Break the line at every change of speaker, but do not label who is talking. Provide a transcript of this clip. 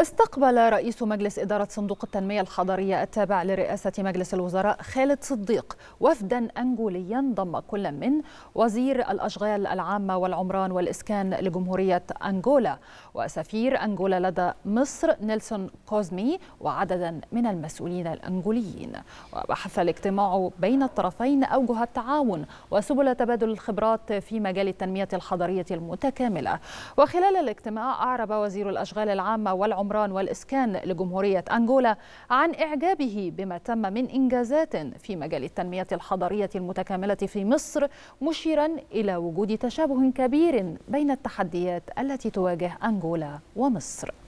استقبل رئيس مجلس إدارة صندوق التنمية الحضرية التابع لرئاسة مجلس الوزراء خالد صديق وفدا أنجوليا ضم كل من وزير الأشغال العامة والعمران والإسكان لجمهورية أنجولا وسفير أنجولا لدى مصر نيلسون كوزمي وعددا من المسؤولين الأنجوليين وبحث الاجتماع بين الطرفين أوجه التعاون وسبل تبادل الخبرات في مجال التنمية الحضرية المتكاملة وخلال الاجتماع أعرب وزير الأشغال العامة والعمران العمران والإسكان لجمهورية أنغولا عن إعجابه بما تم من إنجازات في مجال التنمية الحضرية المتكاملة في مصر مشيرا إلى وجود تشابه كبير بين التحديات التي تواجه أنغولا ومصر